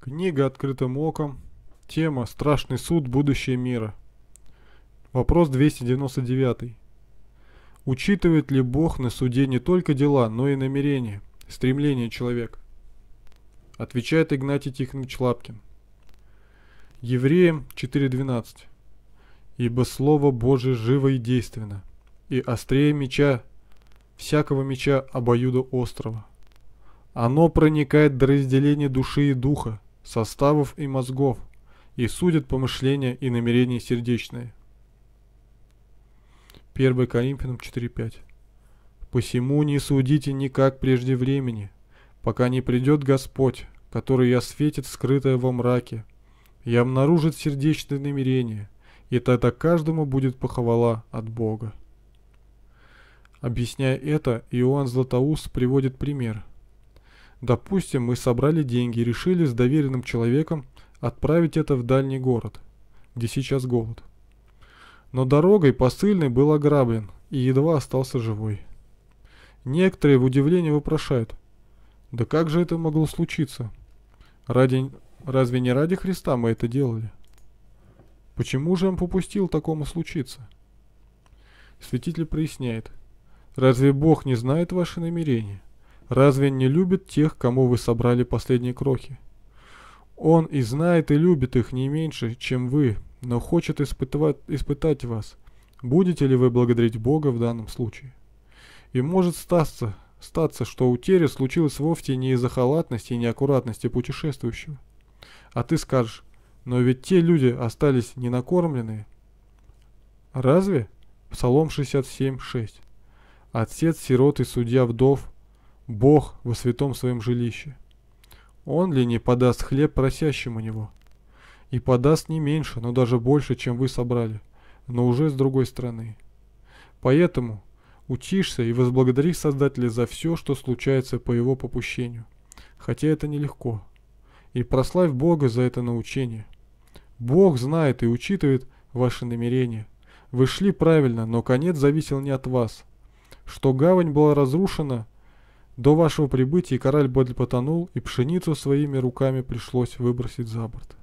Книга «Открытым оком». Тема «Страшный суд. Будущее мира». Вопрос 299. Учитывает ли Бог на суде не только дела, но и намерения, стремления человека? Отвечает Игнатий Тихонович Лапкин. Евреям 4.12. «Ибо Слово Божие живо и действенно, и острее меча, всякого меча обоюда острова. Оно проникает до разделения души и духа, составов и мозгов и судят помышления и намерения сердечные. 1 Коринфянам 4.5 «Посему не судите никак прежде времени, пока не придет Господь, который осветит скрытое во мраке, и обнаружит сердечные намерения, и тогда каждому будет похвала от Бога». Объясняя это, Иоанн Златоуст приводит пример – Допустим, мы собрали деньги и решили с доверенным человеком отправить это в дальний город, где сейчас голод. Но дорогой посыльный был ограблен и едва остался живой. Некоторые в удивлении вопрошают, да как же это могло случиться? Ради... Разве не ради Христа мы это делали? Почему же он попустил такому случиться? Святитель проясняет, разве Бог не знает ваши намерения? Разве не любит тех, кому вы собрали последние крохи? Он и знает, и любит их не меньше, чем вы, но хочет испытывать, испытать вас. Будете ли вы благодарить Бога в данном случае? И может статься, статься, что утеря случилась вовсе не из-за халатности и неаккуратности путешествующего. А ты скажешь, но ведь те люди остались ненакормленные. Разве? Псалом 67.6. Отец сирот и судья вдов Бог во святом своем жилище. Он ли не подаст хлеб просящему него? И подаст не меньше, но даже больше, чем вы собрали, но уже с другой стороны. Поэтому учишься и возблагодари Создателя за все, что случается по его попущению, хотя это нелегко. И прославь Бога за это научение. Бог знает и учитывает ваши намерения. Вы шли правильно, но конец зависел не от вас. Что гавань была разрушена, до вашего прибытия корабль бодли потонул, и пшеницу своими руками пришлось выбросить за борт.